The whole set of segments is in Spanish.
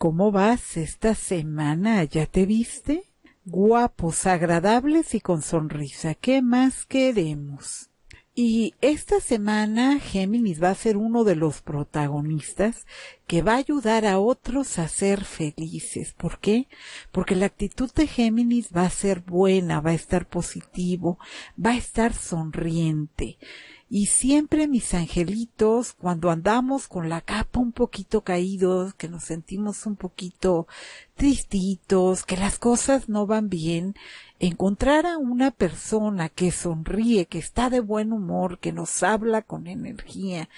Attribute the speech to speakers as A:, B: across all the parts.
A: ¿Cómo vas esta semana? ¿Ya te viste? Guapos, agradables y con sonrisa. ¿Qué más queremos? Y esta semana Géminis va a ser uno de los protagonistas que va a ayudar a otros a ser felices. ¿Por qué? Porque la actitud de Géminis va a ser buena, va a estar positivo, va a estar sonriente. Y siempre mis angelitos, cuando andamos con la capa un poquito caídos, que nos sentimos un poquito tristitos, que las cosas no van bien, encontrar a una persona que sonríe, que está de buen humor, que nos habla con energía,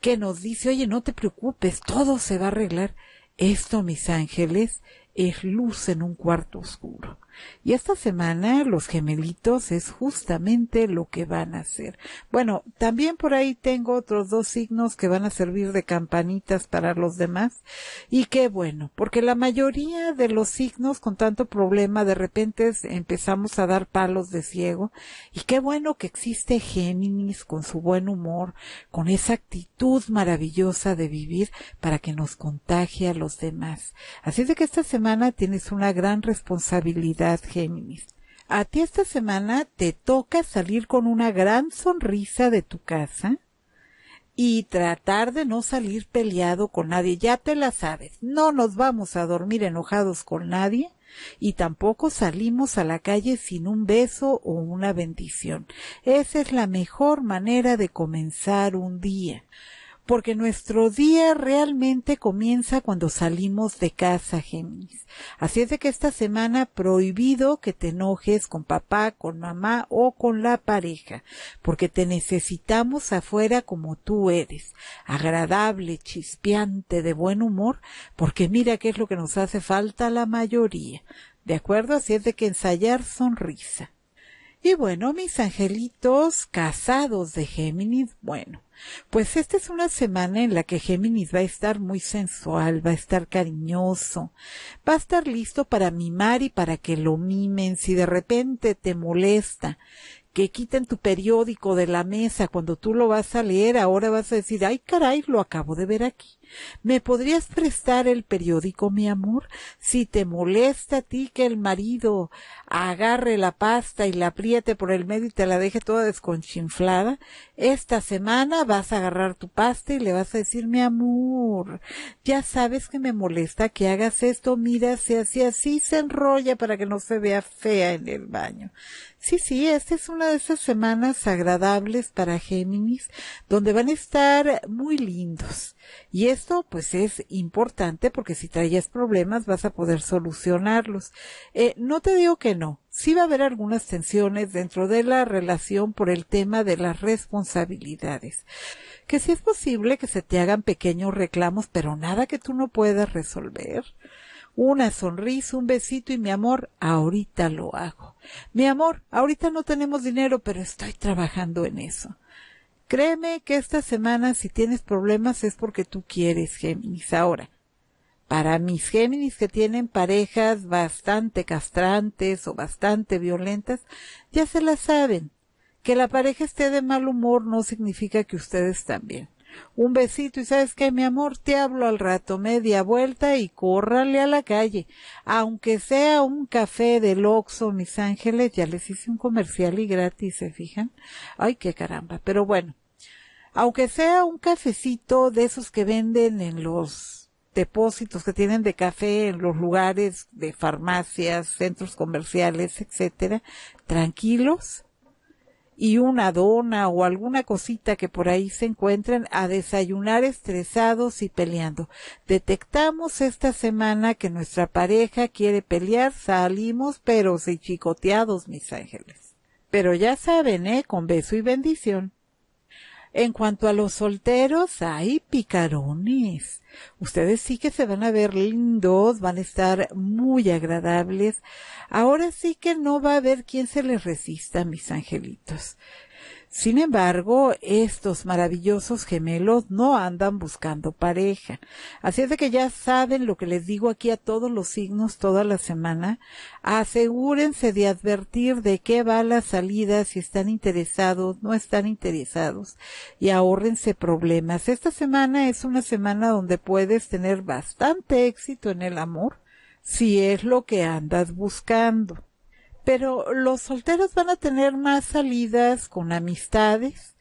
A: que nos dice, oye, no te preocupes, todo se va a arreglar. Esto, mis ángeles, es luz en un cuarto oscuro. Y esta semana los gemelitos es justamente lo que van a hacer. Bueno, también por ahí tengo otros dos signos que van a servir de campanitas para los demás. Y qué bueno, porque la mayoría de los signos con tanto problema de repente empezamos a dar palos de ciego. Y qué bueno que existe Géminis con su buen humor, con esa actitud maravillosa de vivir para que nos contagie a los demás. Así es de que esta semana tienes una gran responsabilidad Géminis? A ti esta semana te toca salir con una gran sonrisa de tu casa y tratar de no salir peleado con nadie. Ya te la sabes. No nos vamos a dormir enojados con nadie y tampoco salimos a la calle sin un beso o una bendición. Esa es la mejor manera de comenzar un día porque nuestro día realmente comienza cuando salimos de casa, Géminis. Así es de que esta semana prohibido que te enojes con papá, con mamá o con la pareja, porque te necesitamos afuera como tú eres, agradable, chispeante, de buen humor, porque mira qué es lo que nos hace falta la mayoría. ¿De acuerdo? Así es de que ensayar sonrisa. Y bueno, mis angelitos casados de Géminis, bueno, pues esta es una semana en la que Géminis va a estar muy sensual, va a estar cariñoso, va a estar listo para mimar y para que lo mimen. Si de repente te molesta que quiten tu periódico de la mesa cuando tú lo vas a leer, ahora vas a decir, ay caray, lo acabo de ver aquí. ¿Me podrías prestar el periódico, mi amor? Si te molesta a ti que el marido agarre la pasta y la apriete por el medio y te la deje toda desconchinflada, esta semana vas a agarrar tu pasta y le vas a decir, mi amor, ya sabes que me molesta que hagas esto, mira, así, así se enrolla para que no se vea fea en el baño. Sí, sí, esta es una de esas semanas agradables para Géminis, donde van a estar muy lindos y esto pues es importante porque si traías problemas vas a poder solucionarlos. Eh, no te digo que no, sí va a haber algunas tensiones dentro de la relación por el tema de las responsabilidades. Que si es posible que se te hagan pequeños reclamos, pero nada que tú no puedas resolver una sonrisa, un besito y mi amor, ahorita lo hago. Mi amor, ahorita no tenemos dinero, pero estoy trabajando en eso. Créeme que esta semana si tienes problemas es porque tú quieres, Géminis. Ahora, para mis Géminis que tienen parejas bastante castrantes o bastante violentas, ya se las saben. Que la pareja esté de mal humor no significa que ustedes también. Un besito y sabes que mi amor, te hablo al rato, media vuelta y córrale a la calle. Aunque sea un café del Oxxo, mis ángeles, ya les hice un comercial y gratis, ¿se fijan? Ay, qué caramba. Pero bueno, aunque sea un cafecito de esos que venden en los depósitos que tienen de café en los lugares de farmacias, centros comerciales, etcétera, tranquilos y una dona o alguna cosita que por ahí se encuentren a desayunar estresados y peleando. Detectamos esta semana que nuestra pareja quiere pelear, salimos pero se chicoteados, mis ángeles. Pero ya saben, eh, con beso y bendición. En cuanto a los solteros, hay picarones. Ustedes sí que se van a ver lindos, van a estar muy agradables. Ahora sí que no va a haber quien se les resista, mis angelitos. Sin embargo, estos maravillosos gemelos no andan buscando pareja. Así es de que ya saben lo que les digo aquí a todos los signos toda la semana. Asegúrense de advertir de qué va la salida, si están interesados, no están interesados y ahórrense problemas. Esta semana es una semana donde puedes tener bastante éxito en el amor si es lo que andas buscando pero los solteros van a tener más salidas con amistades,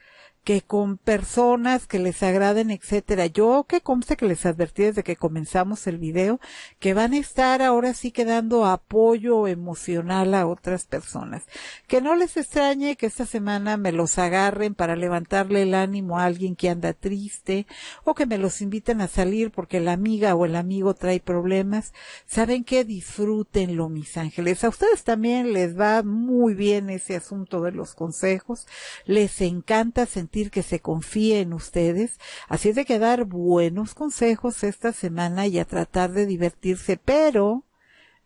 A: que con personas que les agraden, etcétera. Yo que conste que les advertí desde que comenzamos el video que van a estar ahora sí que dando apoyo emocional a otras personas. Que no les extrañe que esta semana me los agarren para levantarle el ánimo a alguien que anda triste o que me los inviten a salir porque la amiga o el amigo trae problemas. Saben que disfrútenlo, mis ángeles. A ustedes también les va muy bien ese asunto de los consejos. Les encanta sentir que se confíe en ustedes. Así es de que dar buenos consejos esta semana y a tratar de divertirse, pero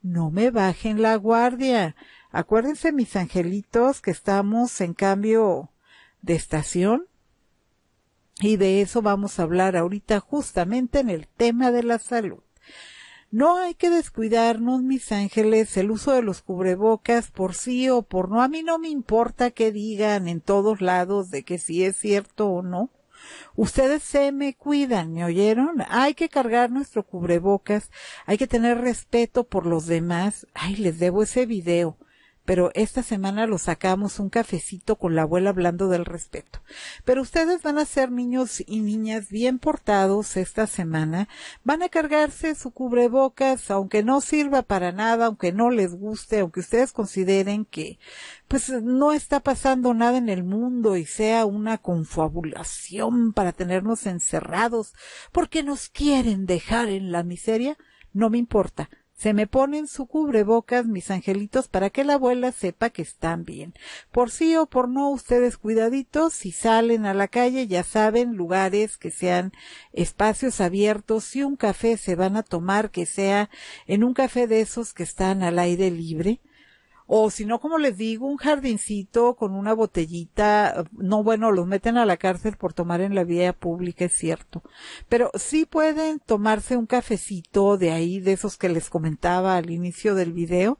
A: no me bajen la guardia. Acuérdense, mis angelitos, que estamos en cambio de estación. Y de eso vamos a hablar ahorita justamente en el tema de la salud. No hay que descuidarnos, mis ángeles, el uso de los cubrebocas por sí o por no. A mí no me importa que digan en todos lados de que si es cierto o no. Ustedes se me cuidan, ¿me oyeron? Hay que cargar nuestro cubrebocas, hay que tener respeto por los demás. Ay, les debo ese video pero esta semana lo sacamos un cafecito con la abuela hablando del respeto. Pero ustedes van a ser niños y niñas bien portados esta semana, van a cargarse su cubrebocas, aunque no sirva para nada, aunque no les guste, aunque ustedes consideren que pues no está pasando nada en el mundo y sea una confabulación para tenernos encerrados porque nos quieren dejar en la miseria, no me importa se me ponen su cubrebocas mis angelitos para que la abuela sepa que están bien. Por sí o por no, ustedes cuidaditos, si salen a la calle ya saben lugares que sean espacios abiertos, si un café se van a tomar que sea en un café de esos que están al aire libre, o si no, como les digo, un jardincito con una botellita, eh, no bueno, los meten a la cárcel por tomar en la vía pública, es cierto, pero sí pueden tomarse un cafecito de ahí, de esos que les comentaba al inicio del video,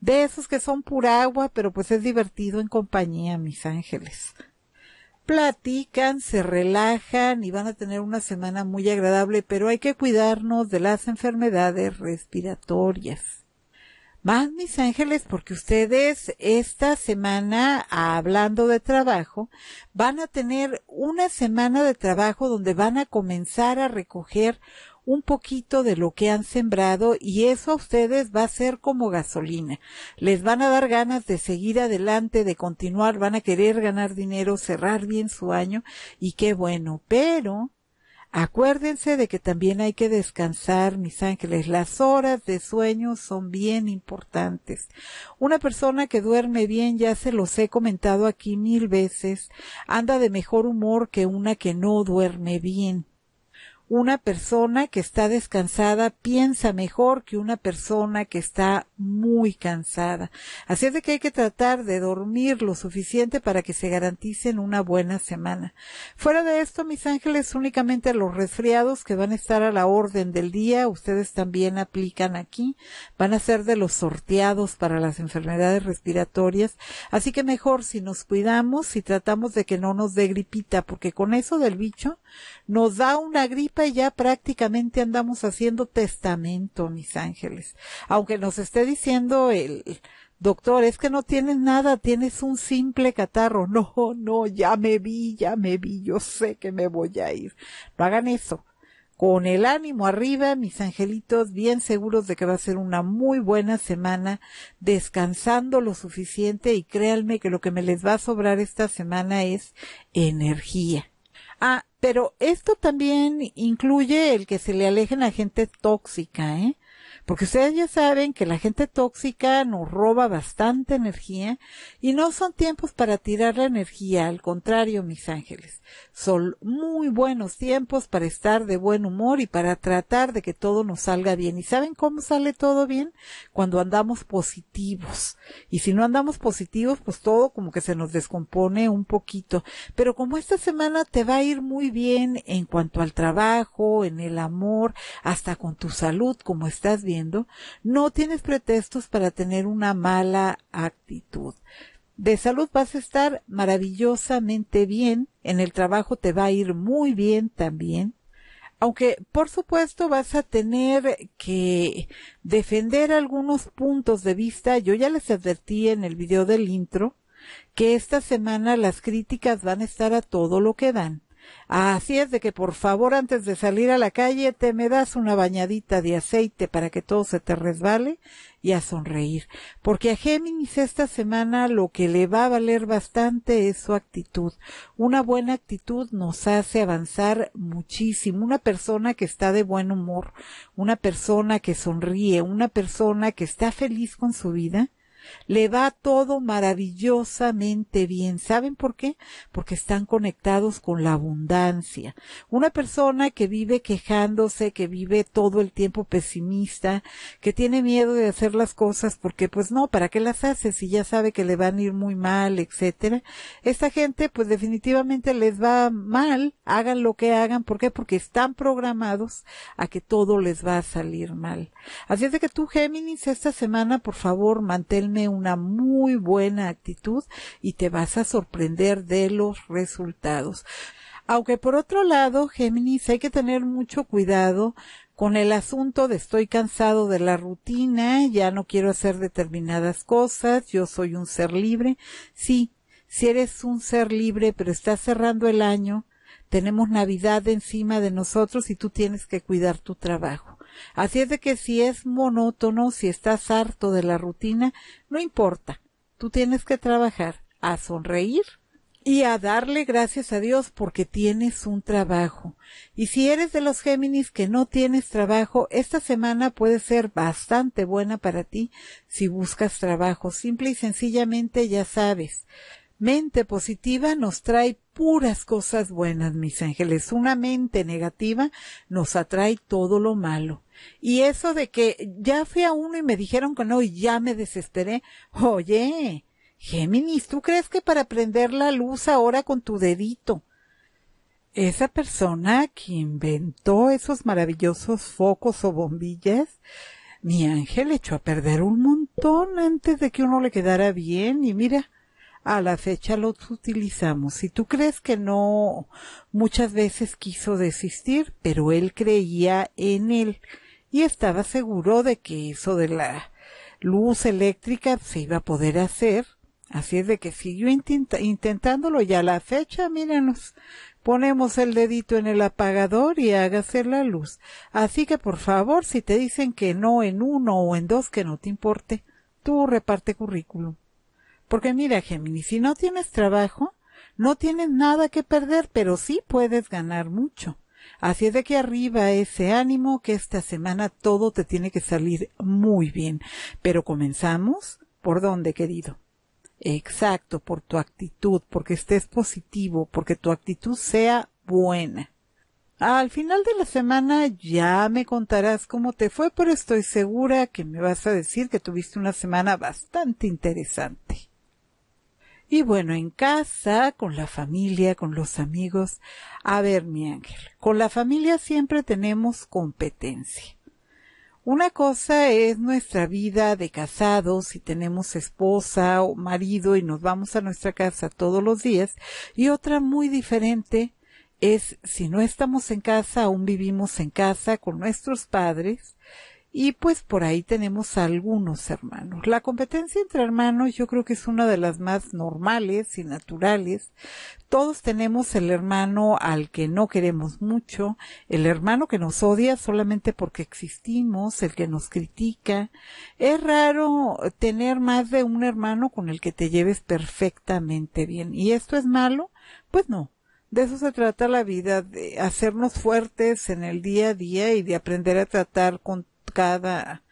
A: de esos que son pura agua, pero pues es divertido en compañía, mis ángeles. Platican, se relajan y van a tener una semana muy agradable, pero hay que cuidarnos de las enfermedades respiratorias. Más mis ángeles, porque ustedes esta semana, hablando de trabajo, van a tener una semana de trabajo donde van a comenzar a recoger un poquito de lo que han sembrado y eso a ustedes va a ser como gasolina. Les van a dar ganas de seguir adelante, de continuar, van a querer ganar dinero, cerrar bien su año y qué bueno, pero Acuérdense de que también hay que descansar, mis ángeles. Las horas de sueño son bien importantes. Una persona que duerme bien, ya se los he comentado aquí mil veces, anda de mejor humor que una que no duerme bien una persona que está descansada piensa mejor que una persona que está muy cansada. Así es de que hay que tratar de dormir lo suficiente para que se garanticen una buena semana. Fuera de esto, mis ángeles, únicamente los resfriados que van a estar a la orden del día, ustedes también aplican aquí, van a ser de los sorteados para las enfermedades respiratorias. Así que mejor si nos cuidamos y si tratamos de que no nos dé gripita, porque con eso del bicho nos da una gripe ya prácticamente andamos haciendo testamento, mis ángeles. Aunque nos esté diciendo el doctor, es que no tienes nada, tienes un simple catarro. No, no, ya me vi, ya me vi, yo sé que me voy a ir. No hagan eso. Con el ánimo arriba, mis angelitos, bien seguros de que va a ser una muy buena semana, descansando lo suficiente y créanme que lo que me les va a sobrar esta semana es energía Ah, pero esto también incluye el que se le alejen a gente tóxica, ¿eh? Porque ustedes ya saben que la gente tóxica nos roba bastante energía y no son tiempos para tirar la energía, al contrario, mis ángeles. Son muy buenos tiempos para estar de buen humor y para tratar de que todo nos salga bien. ¿Y saben cómo sale todo bien? Cuando andamos positivos. Y si no andamos positivos, pues todo como que se nos descompone un poquito. Pero como esta semana te va a ir muy bien en cuanto al trabajo, en el amor, hasta con tu salud, como estás bien, no tienes pretextos para tener una mala actitud. De salud vas a estar maravillosamente bien, en el trabajo te va a ir muy bien también, aunque por supuesto vas a tener que defender algunos puntos de vista, yo ya les advertí en el video del intro que esta semana las críticas van a estar a todo lo que dan. Así es de que por favor antes de salir a la calle te me das una bañadita de aceite para que todo se te resbale y a sonreír. Porque a Géminis esta semana lo que le va a valer bastante es su actitud. Una buena actitud nos hace avanzar muchísimo. Una persona que está de buen humor, una persona que sonríe, una persona que está feliz con su vida, le va todo maravillosamente bien. ¿Saben por qué? Porque están conectados con la abundancia. Una persona que vive quejándose, que vive todo el tiempo pesimista, que tiene miedo de hacer las cosas porque pues no, ¿para qué las hace si ya sabe que le van a ir muy mal, etcétera? Esta gente pues definitivamente les va mal, hagan lo que hagan, ¿por qué? Porque están programados a que todo les va a salir mal. Así es de que tú, Géminis, esta semana, por favor, manténme una muy buena actitud y te vas a sorprender de los resultados. Aunque por otro lado, Géminis, hay que tener mucho cuidado con el asunto de estoy cansado de la rutina, ya no quiero hacer determinadas cosas, yo soy un ser libre. Sí, si eres un ser libre, pero estás cerrando el año, tenemos Navidad encima de nosotros y tú tienes que cuidar tu trabajo. Así es de que si es monótono, si estás harto de la rutina, no importa. Tú tienes que trabajar a sonreír y a darle gracias a Dios porque tienes un trabajo. Y si eres de los Géminis que no tienes trabajo, esta semana puede ser bastante buena para ti si buscas trabajo. Simple y sencillamente ya sabes, mente positiva nos trae puras cosas buenas, mis ángeles. Una mente negativa nos atrae todo lo malo. Y eso de que ya fui a uno y me dijeron que no y ya me desesperé. Oye, Géminis, ¿tú crees que para prender la luz ahora con tu dedito? Esa persona que inventó esos maravillosos focos o bombillas, mi ángel echó a perder un montón antes de que uno le quedara bien y mira, a la fecha los utilizamos. Si tú crees que no, muchas veces quiso desistir, pero él creía en él y estaba seguro de que eso de la luz eléctrica se iba a poder hacer. Así es de que siguió intentándolo Y a la fecha, míranos, ponemos el dedito en el apagador y hágase la luz. Así que por favor, si te dicen que no en uno o en dos, que no te importe, tú reparte currículum. Porque mira, Gemini, si no tienes trabajo, no tienes nada que perder, pero sí puedes ganar mucho. Así es de que arriba ese ánimo que esta semana todo te tiene que salir muy bien. Pero comenzamos por dónde, querido. Exacto, por tu actitud, porque estés positivo, porque tu actitud sea buena. Al final de la semana ya me contarás cómo te fue, pero estoy segura que me vas a decir que tuviste una semana bastante interesante. Y bueno, en casa, con la familia, con los amigos. A ver, mi ángel, con la familia siempre tenemos competencia. Una cosa es nuestra vida de casados, si tenemos esposa o marido y nos vamos a nuestra casa todos los días, y otra muy diferente es si no estamos en casa, aún vivimos en casa con nuestros padres, y pues por ahí tenemos algunos hermanos. La competencia entre hermanos yo creo que es una de las más normales y naturales. Todos tenemos el hermano al que no queremos mucho, el hermano que nos odia solamente porque existimos, el que nos critica. Es raro tener más de un hermano con el que te lleves perfectamente bien. ¿Y esto es malo? Pues no, de eso se trata la vida, de hacernos fuertes en el día a día y de aprender a tratar con cada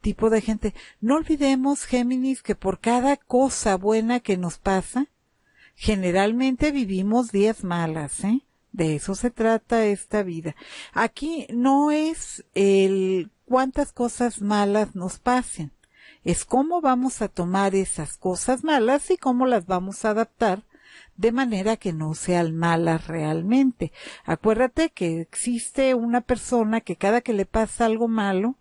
A: tipo de gente. No olvidemos, Géminis, que por cada cosa buena que nos pasa, generalmente vivimos días malas, ¿eh? De eso se trata esta vida. Aquí no es el cuántas cosas malas nos pasen, es cómo vamos a tomar esas cosas malas y cómo las vamos a adaptar de manera que no sean malas realmente. Acuérdate que existe una persona que cada que le pasa algo malo,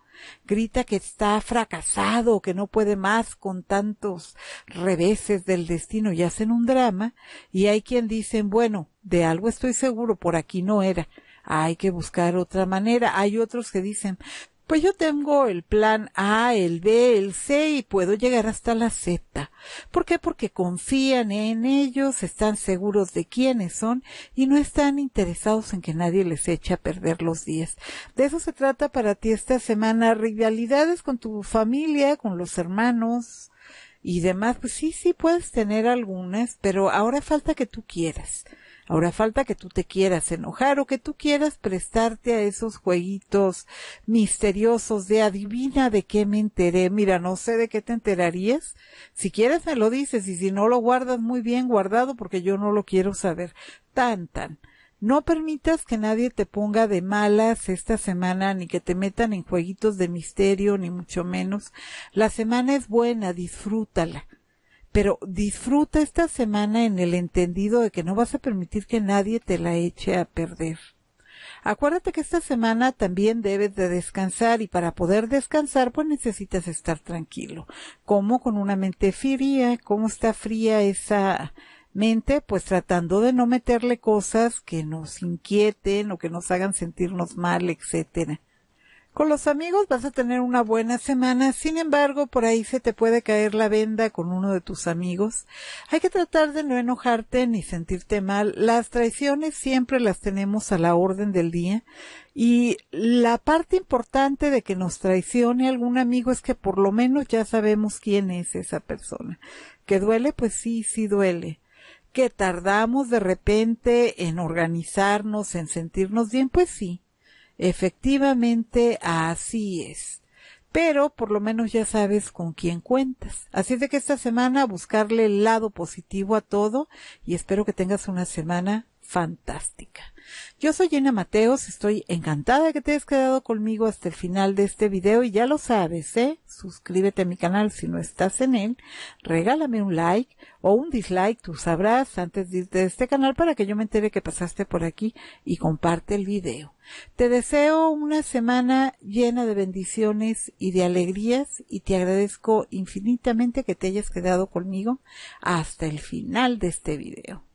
A: grita que está fracasado, que no puede más con tantos reveses del destino y hacen un drama, y hay quien dicen, bueno, de algo estoy seguro, por aquí no era hay que buscar otra manera. Hay otros que dicen, pues yo tengo el plan A, el B, el C y puedo llegar hasta la Z. ¿Por qué? Porque confían en ellos, están seguros de quiénes son y no están interesados en que nadie les eche a perder los días. De eso se trata para ti esta semana, rivalidades con tu familia, con los hermanos y demás. Pues sí, sí puedes tener algunas, pero ahora falta que tú quieras. Ahora falta que tú te quieras enojar o que tú quieras prestarte a esos jueguitos misteriosos de adivina de qué me enteré. Mira, no sé de qué te enterarías. Si quieres me lo dices y si no lo guardas muy bien guardado porque yo no lo quiero saber. Tan, tan. No permitas que nadie te ponga de malas esta semana, ni que te metan en jueguitos de misterio, ni mucho menos. La semana es buena, disfrútala pero disfruta esta semana en el entendido de que no vas a permitir que nadie te la eche a perder. Acuérdate que esta semana también debes de descansar y para poder descansar pues necesitas estar tranquilo. ¿Cómo? Con una mente fría. ¿Cómo está fría esa mente? Pues tratando de no meterle cosas que nos inquieten o que nos hagan sentirnos mal, etcétera. Con los amigos vas a tener una buena semana, sin embargo, por ahí se te puede caer la venda con uno de tus amigos. Hay que tratar de no enojarte ni sentirte mal. Las traiciones siempre las tenemos a la orden del día y la parte importante de que nos traicione algún amigo es que por lo menos ya sabemos quién es esa persona. ¿Que duele? Pues sí, sí duele que tardamos de repente en organizarnos, en sentirnos bien, pues sí, Efectivamente, así es. Pero por lo menos ya sabes con quién cuentas. Así es de que esta semana buscarle el lado positivo a todo y espero que tengas una semana fantástica. Yo soy Jenna Mateos, estoy encantada de que te hayas quedado conmigo hasta el final de este video y ya lo sabes, ¿eh? Suscríbete a mi canal si no estás en él, regálame un like o un dislike, tú sabrás antes de irte de este canal para que yo me entere que pasaste por aquí y comparte el video. Te deseo una semana llena de bendiciones y de alegrías y te agradezco infinitamente que te hayas quedado conmigo hasta el final de este video.